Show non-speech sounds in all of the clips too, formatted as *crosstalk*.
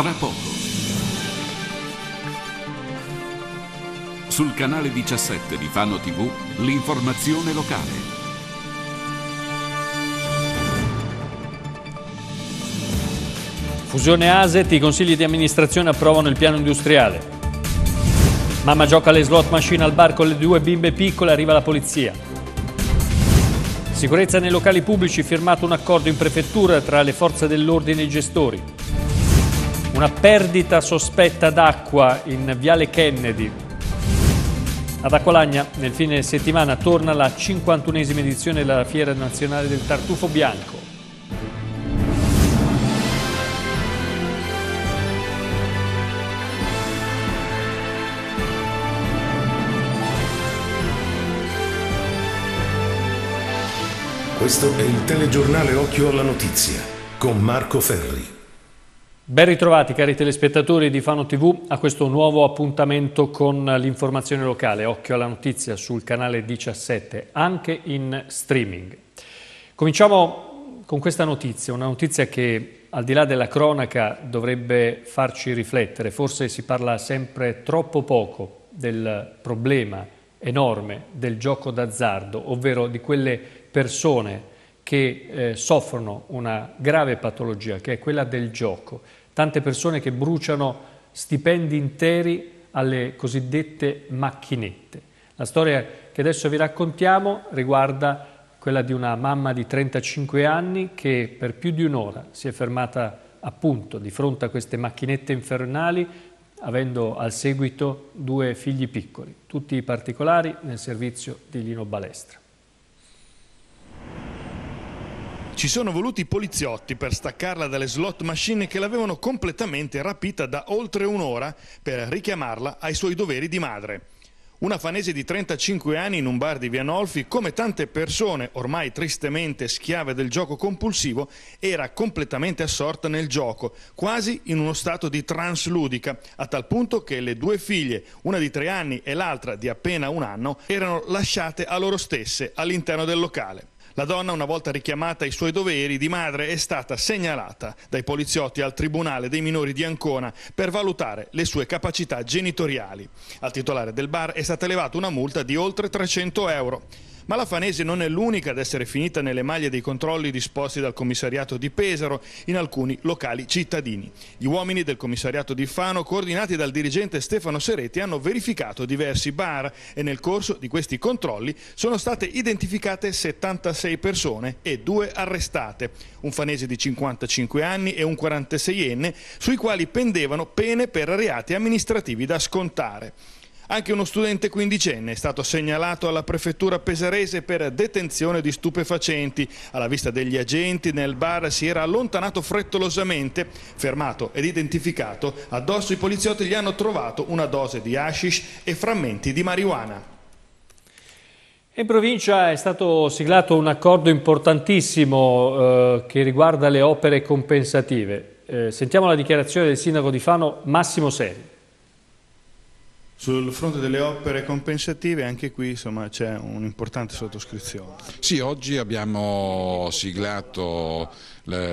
Tra poco. Sul canale 17 di Fano TV, l'informazione locale. Fusione ASET, i consigli di amministrazione approvano il piano industriale. Mamma gioca le slot machine al bar con le due bimbe piccole, arriva la polizia. Sicurezza nei locali pubblici, firmato un accordo in prefettura tra le forze dell'ordine e i gestori. Una perdita sospetta d'acqua in Viale Kennedy. Ad Acqualagna nel fine settimana torna la 51esima edizione della Fiera Nazionale del Tartufo Bianco. Questo è il telegiornale Occhio alla Notizia con Marco Ferri. Ben ritrovati cari telespettatori di Fano TV a questo nuovo appuntamento con l'informazione locale. Occhio alla notizia sul canale 17, anche in streaming. Cominciamo con questa notizia, una notizia che al di là della cronaca dovrebbe farci riflettere. Forse si parla sempre troppo poco del problema enorme del gioco d'azzardo, ovvero di quelle persone che eh, soffrono una grave patologia che è quella del gioco tante persone che bruciano stipendi interi alle cosiddette macchinette. La storia che adesso vi raccontiamo riguarda quella di una mamma di 35 anni che per più di un'ora si è fermata appunto di fronte a queste macchinette infernali avendo al seguito due figli piccoli. Tutti i particolari nel servizio di Lino Balestra. Ci sono voluti poliziotti per staccarla dalle slot machine che l'avevano completamente rapita da oltre un'ora per richiamarla ai suoi doveri di madre. Una fanese di 35 anni in un bar di Vianolfi, come tante persone ormai tristemente schiave del gioco compulsivo, era completamente assorta nel gioco, quasi in uno stato di trans ludica, a tal punto che le due figlie, una di tre anni e l'altra di appena un anno, erano lasciate a loro stesse all'interno del locale. La donna, una volta richiamata ai suoi doveri di madre, è stata segnalata dai poliziotti al Tribunale dei minori di Ancona per valutare le sue capacità genitoriali. Al titolare del bar è stata elevata una multa di oltre 300 euro. Ma la Fanese non è l'unica ad essere finita nelle maglie dei controlli disposti dal commissariato di Pesaro in alcuni locali cittadini. Gli uomini del commissariato di Fano, coordinati dal dirigente Stefano Sereti, hanno verificato diversi bar e nel corso di questi controlli sono state identificate 76 persone e due arrestate, un fanese di 55 anni e un 46enne, sui quali pendevano pene per reati amministrativi da scontare. Anche uno studente quindicenne è stato segnalato alla prefettura pesarese per detenzione di stupefacenti. Alla vista degli agenti nel bar si era allontanato frettolosamente, fermato ed identificato. Addosso i poliziotti gli hanno trovato una dose di hashish e frammenti di marijuana. In provincia è stato siglato un accordo importantissimo eh, che riguarda le opere compensative. Eh, sentiamo la dichiarazione del sindaco di Fano Massimo Seri. Sul fronte delle opere compensative anche qui c'è un'importante sottoscrizione. Sì, oggi abbiamo siglato,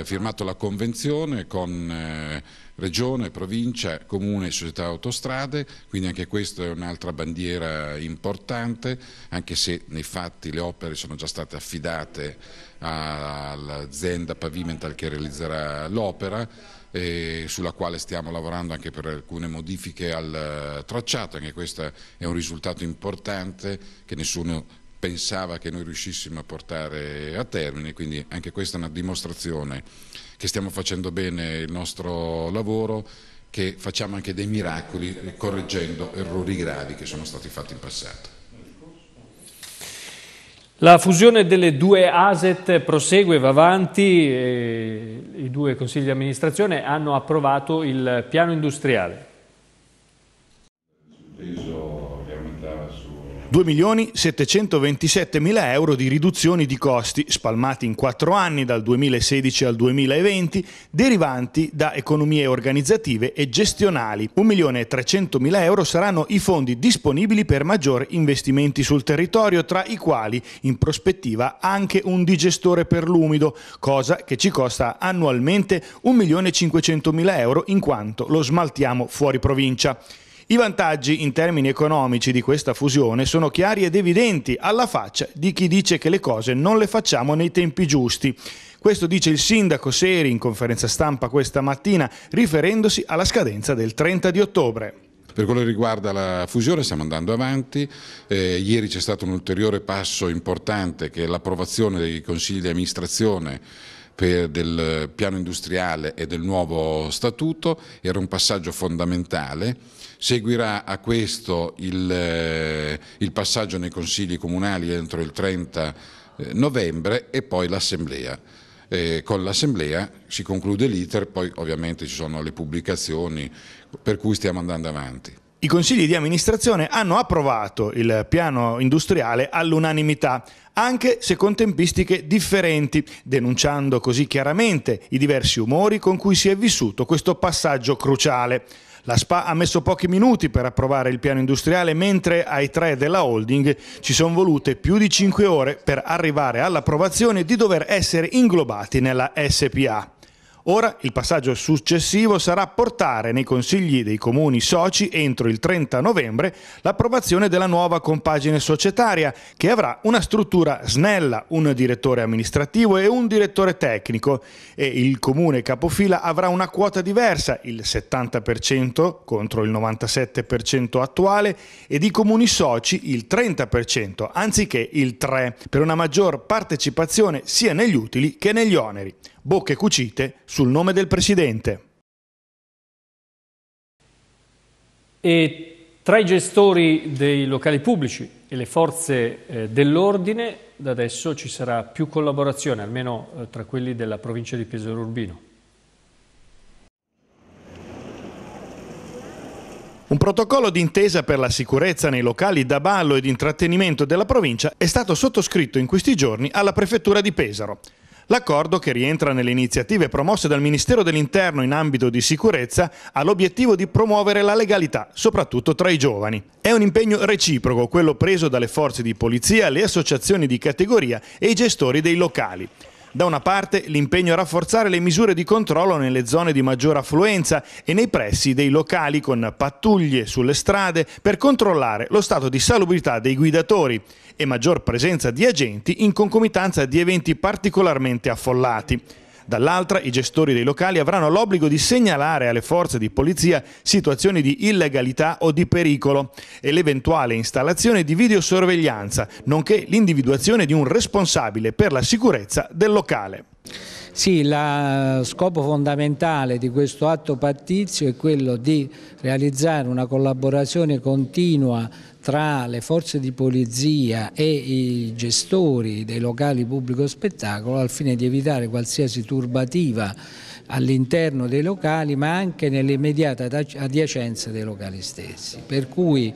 firmato la convenzione con eh, Regione, Provincia, Comune e Società Autostrade, quindi anche questa è un'altra bandiera importante, anche se nei fatti le opere sono già state affidate all'azienda Pavimental che realizzerà l'opera, sulla quale stiamo lavorando anche per alcune modifiche al eh, tracciato, anche questo è un risultato importante che nessuno pensava che noi riuscissimo a portare a termine, quindi anche questa è una dimostrazione che stiamo facendo bene il nostro lavoro, che facciamo anche dei miracoli correggendo errori gravi che sono stati fatti in passato. La fusione delle due ASET prosegue, va avanti, i due consigli di amministrazione hanno approvato il piano industriale. 2.727.000 euro di riduzioni di costi spalmati in quattro anni dal 2016 al 2020 derivanti da economie organizzative e gestionali. 1.300.000 euro saranno i fondi disponibili per maggiori investimenti sul territorio tra i quali in prospettiva anche un digestore per l'umido, cosa che ci costa annualmente 1.500.000 euro in quanto lo smaltiamo fuori provincia. I vantaggi in termini economici di questa fusione sono chiari ed evidenti alla faccia di chi dice che le cose non le facciamo nei tempi giusti. Questo dice il sindaco Seri in conferenza stampa questa mattina, riferendosi alla scadenza del 30 di ottobre. Per quello che riguarda la fusione stiamo andando avanti, eh, ieri c'è stato un ulteriore passo importante che è l'approvazione dei consigli di amministrazione del piano industriale e del nuovo statuto, era un passaggio fondamentale. Seguirà a questo il, eh, il passaggio nei consigli comunali entro il 30 eh, novembre e poi l'assemblea. Eh, con l'Assemblea si conclude l'iter, poi ovviamente ci sono le pubblicazioni per cui stiamo andando avanti. I consigli di amministrazione hanno approvato il piano industriale all'unanimità, anche se con tempistiche differenti, denunciando così chiaramente i diversi umori con cui si è vissuto questo passaggio cruciale. La SPA ha messo pochi minuti per approvare il piano industriale, mentre ai tre della holding ci sono volute più di cinque ore per arrivare all'approvazione di dover essere inglobati nella SPA. Ora il passaggio successivo sarà portare nei consigli dei comuni soci entro il 30 novembre l'approvazione della nuova compagine societaria che avrà una struttura snella, un direttore amministrativo e un direttore tecnico e il comune capofila avrà una quota diversa, il 70% contro il 97% attuale e di comuni soci il 30% anziché il 3% per una maggior partecipazione sia negli utili che negli oneri bocche cucite sul nome del presidente. E tra i gestori dei locali pubblici e le forze eh, dell'ordine da adesso ci sarà più collaborazione, almeno eh, tra quelli della provincia di Pesaro Urbino. Un protocollo d'intesa per la sicurezza nei locali da ballo ed intrattenimento della provincia è stato sottoscritto in questi giorni alla prefettura di Pesaro. L'accordo, che rientra nelle iniziative promosse dal Ministero dell'Interno in ambito di sicurezza, ha l'obiettivo di promuovere la legalità, soprattutto tra i giovani. È un impegno reciproco quello preso dalle forze di polizia, le associazioni di categoria e i gestori dei locali. Da una parte l'impegno a rafforzare le misure di controllo nelle zone di maggior affluenza e nei pressi dei locali con pattuglie sulle strade per controllare lo stato di salubrità dei guidatori e maggior presenza di agenti in concomitanza di eventi particolarmente affollati. Dall'altra, i gestori dei locali avranno l'obbligo di segnalare alle forze di polizia situazioni di illegalità o di pericolo e l'eventuale installazione di videosorveglianza, nonché l'individuazione di un responsabile per la sicurezza del locale. Sì, lo scopo fondamentale di questo atto pattizio è quello di realizzare una collaborazione continua tra le forze di polizia e i gestori dei locali pubblico spettacolo al fine di evitare qualsiasi turbativa all'interno dei locali ma anche nelle immediate adiacenze dei locali stessi. Per cui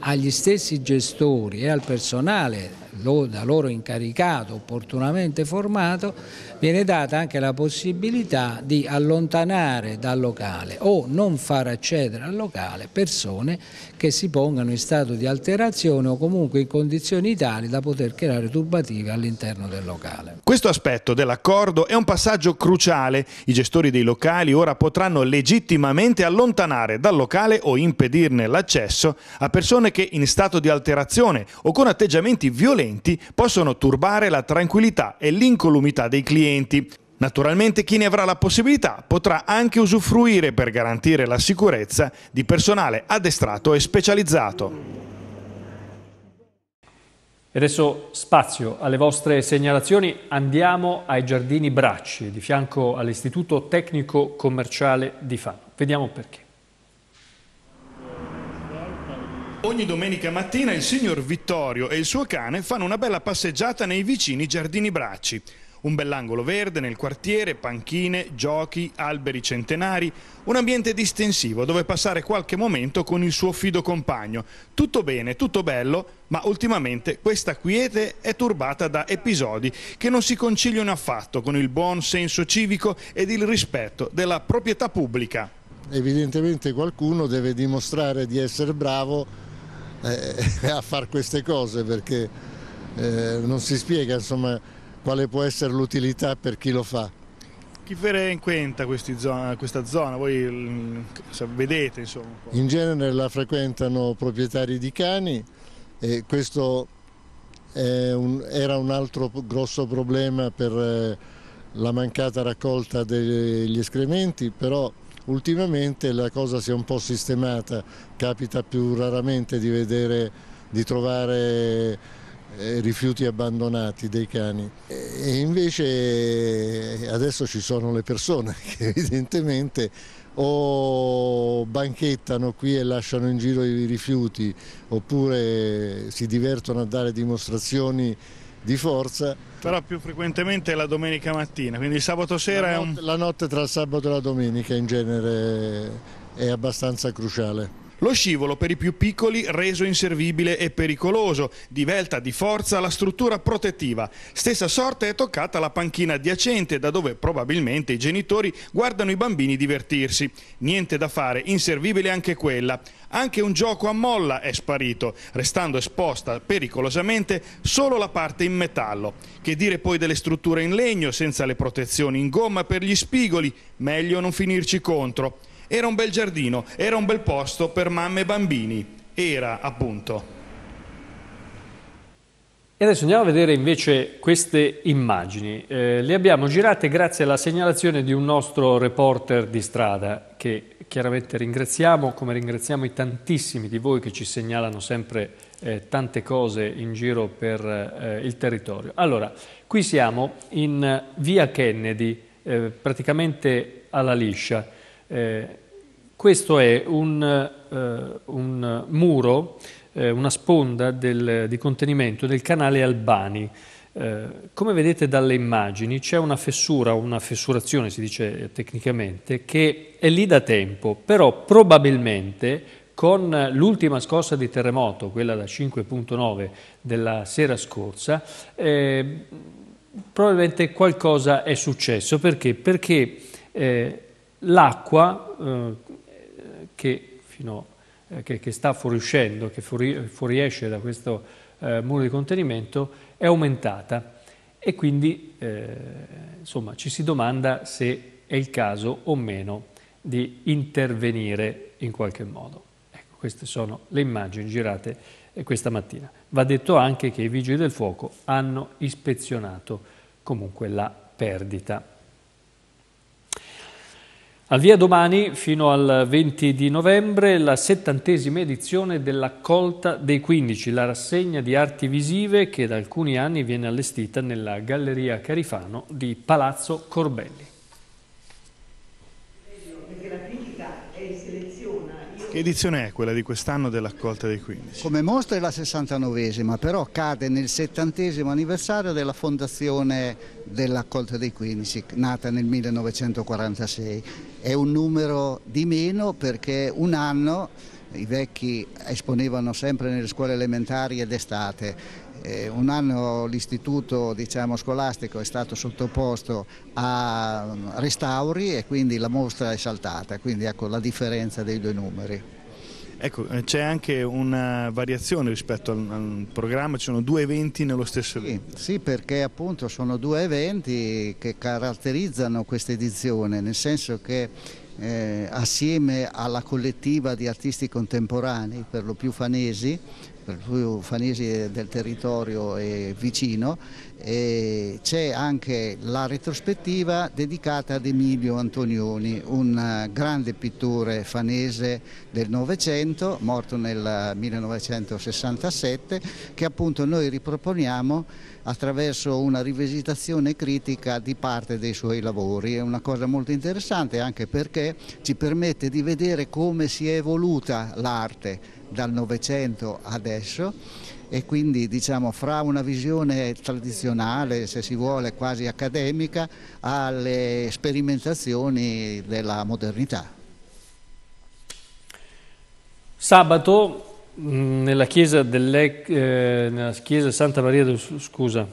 agli stessi gestori e al personale da loro incaricato, opportunamente formato, viene data anche la possibilità di allontanare dal locale o non far accedere al locale persone che si pongano in stato di alterazione o comunque in condizioni tali da poter creare turbative all'interno del locale. Questo aspetto dell'accordo è un passaggio cruciale. I gestori dei locali ora potranno legittimamente allontanare dal locale o impedirne l'accesso a persone persone che in stato di alterazione o con atteggiamenti violenti possono turbare la tranquillità e l'incolumità dei clienti. Naturalmente chi ne avrà la possibilità potrà anche usufruire per garantire la sicurezza di personale addestrato e specializzato. E adesso spazio alle vostre segnalazioni, andiamo ai giardini Bracci, di fianco all'Istituto Tecnico Commerciale di Fano. Vediamo perché. Ogni domenica mattina il signor Vittorio e il suo cane fanno una bella passeggiata nei vicini giardini Bracci. Un bell'angolo verde nel quartiere, panchine, giochi, alberi centenari, un ambiente distensivo dove passare qualche momento con il suo fido compagno. Tutto bene, tutto bello, ma ultimamente questa quiete è turbata da episodi che non si conciliano affatto con il buon senso civico ed il rispetto della proprietà pubblica. Evidentemente qualcuno deve dimostrare di essere bravo eh, *laughs* a fare queste cose perché eh, non si spiega insomma, quale può essere l'utilità per chi lo fa. Chi frequenta zona, questa zona? Voi vedete insomma? In genere la frequentano proprietari di cani e questo un, era un altro grosso problema per eh, la mancata raccolta degli escrementi, però Ultimamente la cosa si è un po' sistemata, capita più raramente di, vedere, di trovare eh, rifiuti abbandonati dei cani e invece eh, adesso ci sono le persone *laughs* che evidentemente o banchettano qui e lasciano in giro i rifiuti oppure si divertono a dare dimostrazioni di forza. Però più frequentemente è la domenica mattina, quindi il sabato sera la notte, è un... La notte tra il sabato e la domenica in genere è abbastanza cruciale. Lo scivolo per i più piccoli reso inservibile e pericoloso, divelta di forza la struttura protettiva. Stessa sorte è toccata la panchina adiacente da dove probabilmente i genitori guardano i bambini divertirsi. Niente da fare, inservibile anche quella. Anche un gioco a molla è sparito, restando esposta pericolosamente solo la parte in metallo. Che dire poi delle strutture in legno senza le protezioni in gomma per gli spigoli? Meglio non finirci contro. Era un bel giardino, era un bel posto per mamme e bambini. Era, appunto. E adesso andiamo a vedere invece queste immagini. Eh, le abbiamo girate grazie alla segnalazione di un nostro reporter di strada che chiaramente ringraziamo, come ringraziamo i tantissimi di voi che ci segnalano sempre eh, tante cose in giro per eh, il territorio. Allora, qui siamo in via Kennedy, eh, praticamente alla liscia. Eh, questo è un, eh, un muro, eh, una sponda del, di contenimento del canale Albani. Eh, come vedete dalle immagini c'è una fessura, una fessurazione si dice eh, tecnicamente, che è lì da tempo, però probabilmente con l'ultima scossa di terremoto, quella da 5.9 della sera scorsa, eh, probabilmente qualcosa è successo. Perché? Perché eh, l'acqua, eh, che, fino, eh, che, che sta fuoriuscendo, che fuori, fuoriesce da questo eh, muro di contenimento, è aumentata e quindi eh, insomma, ci si domanda se è il caso o meno di intervenire in qualche modo. Ecco, queste sono le immagini girate eh, questa mattina. Va detto anche che i vigili del fuoco hanno ispezionato comunque la perdita. Al via domani, fino al 20 di novembre, la settantesima edizione dell'Accolta dei 15, la rassegna di arti visive che da alcuni anni viene allestita nella Galleria Carifano di Palazzo Corbelli. Che edizione è quella di quest'anno dell'accolta dei 15? Come mostra è la 69esima, però cade nel 70 anniversario della fondazione dell'accolta dei 15, nata nel 1946. È un numero di meno perché un anno i vecchi esponevano sempre nelle scuole elementari ed estate eh, un anno l'istituto diciamo, scolastico è stato sottoposto a restauri e quindi la mostra è saltata, quindi ecco la differenza dei due numeri. Ecco, eh, c'è anche una variazione rispetto al, al, programma, ci sono due eventi nello stesso evento. Sì, sì, perché appunto sono due eventi che caratterizzano questa edizione, nel senso che eh, assieme alla collettiva di artisti contemporanei, per lo più fanesi, per cui Fanesi del territorio è vicino, c'è anche la retrospettiva dedicata ad Emilio Antonioni, un eh, grande pittore fanese del Novecento, morto nel 1967, che appunto noi riproponiamo attraverso una rivisitazione critica di parte dei suoi lavori. È una cosa molto interessante anche perché ci permette di vedere come si è evoluta l'arte dal Novecento adesso e quindi diciamo fra una visione tradizionale, se si vuole quasi accademica, alle sperimentazioni della modernità. Sabato mm, nella chiesa, delle, eh, nella chiesa Santa Maria del Scusa,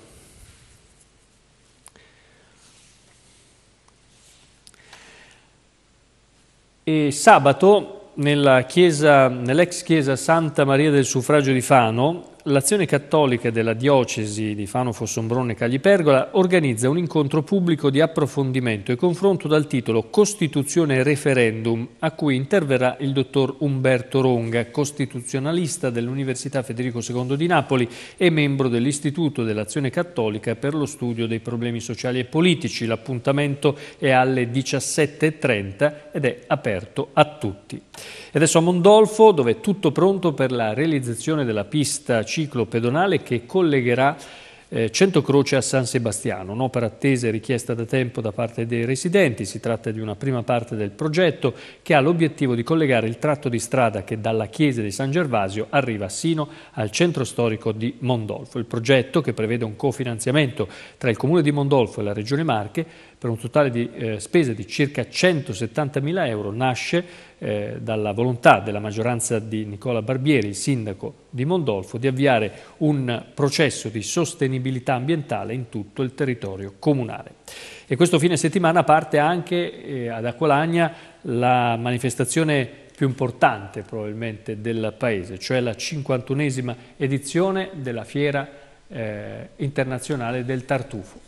e sabato nella chiesa, nell'ex chiesa Santa Maria del Suffragio di Fano, l'Azione Cattolica della Diocesi di Fano Fossombrone Caglipergola organizza un incontro pubblico di approfondimento e confronto dal titolo Costituzione e Referendum, a cui interverrà il dottor Umberto Ronga, costituzionalista dell'Università Federico II di Napoli e membro dell'Istituto dell'Azione Cattolica per lo studio dei problemi sociali e politici. L'appuntamento è alle 17.30 ed è aperto a tutti. E adesso a Mondolfo, dove è tutto pronto per la realizzazione della pista ciclo pedonale che collegherà eh, Centocroce a San Sebastiano, un'opera attesa e richiesta da tempo da parte dei residenti. Si tratta di una prima parte del progetto che ha l'obiettivo di collegare il tratto di strada che dalla chiesa di San Gervasio arriva sino al centro storico di Mondolfo. Il progetto, che prevede un cofinanziamento tra il comune di Mondolfo e la regione Marche, per un totale di eh, spese di circa 170 mila euro nasce eh, dalla volontà della maggioranza di Nicola Barbieri, il sindaco di Mondolfo, di avviare un processo di sostenibilità ambientale in tutto il territorio comunale. E questo fine settimana parte anche eh, ad Acqualagna la manifestazione più importante probabilmente del paese, cioè la 51esima edizione della Fiera eh, Internazionale del Tartufo.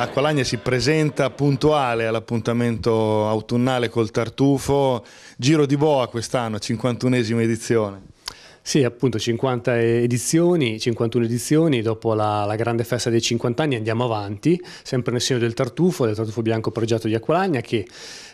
Acqualagna si presenta puntuale all'appuntamento autunnale col Tartufo, Giro di Boa quest'anno, 51esima edizione. Sì, appunto 50 edizioni, 51 edizioni, dopo la, la, grande festa dei 50 anni andiamo avanti, sempre nel segno del tartufo, del tartufo bianco progetto di Aqualagna che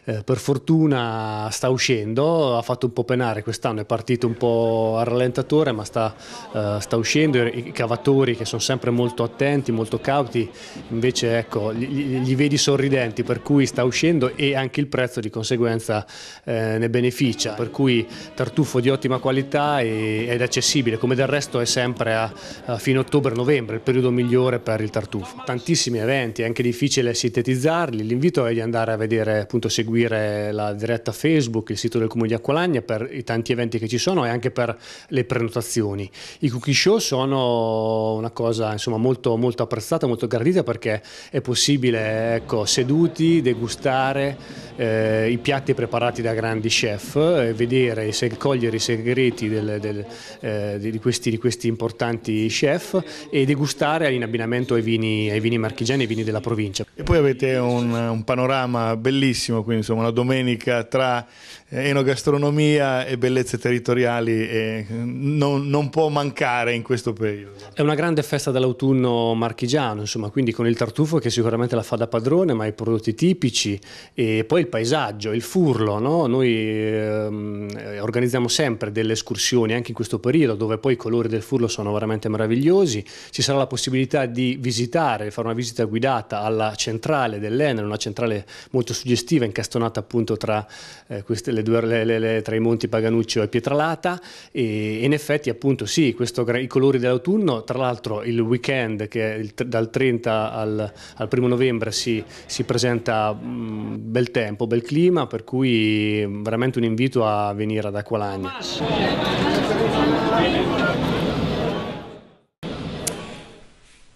eh, per fortuna sta uscendo, ha fatto un po' penare quest'anno, è partito un po' a rallentatore ma sta, eh, sta, uscendo, i cavatori che sono sempre molto attenti, molto cauti, invece ecco, li, li vedi sorridenti per cui sta uscendo e anche il prezzo di conseguenza eh, ne beneficia, per cui tartufo di ottima qualità e ed accessibile, come del resto è sempre a, a fine ottobre-novembre, il periodo migliore per il tartufo. Tantissimi eventi, è anche difficile sintetizzarli, l'invito è di andare a vedere, appunto seguire la diretta Facebook, il sito del Comune di Acqualagna per i tanti eventi che ci sono e anche per le prenotazioni. I cookie show sono una cosa insomma, molto, molto apprezzata, molto gradita perché è possibile ecco, seduti degustare eh, i piatti preparati da grandi chef, e vedere e cogliere i segreti del, del, eh, di, questi, di, questi, importanti chef e degustare in abbinamento ai vini, ai vini marchigiani e ai vini della provincia. E poi avete un, un panorama bellissimo, quindi insomma una domenica tra eh, enogastronomia e bellezze territoriali e eh, non, non, può mancare in questo periodo. È una grande festa dell'autunno marchigiano, insomma, quindi con il tartufo che sicuramente la fa da padrone, ma i prodotti tipici e poi il paesaggio, il furlo, no? noi ehm, eh, organizziamo sempre delle escursioni anche in questo periodo dove poi i colori del furlo sono veramente meravigliosi, ci sarà la possibilità di visitare, fare una visita guidata alla centrale dell'Enel, una centrale molto suggestiva incastonata appunto tra eh, queste le due, le, le, tra i monti Paganuccio e Pietralata e, in effetti appunto sì, questo, i colori dell'autunno, tra l'altro il weekend che il, dal 30 al, al primo novembre si, si presenta mh, bel tempo, bel clima, per cui veramente un invito a venire ad Acqualagna.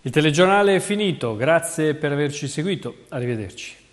Il telegiornale è finito, grazie per averci seguito, arrivederci.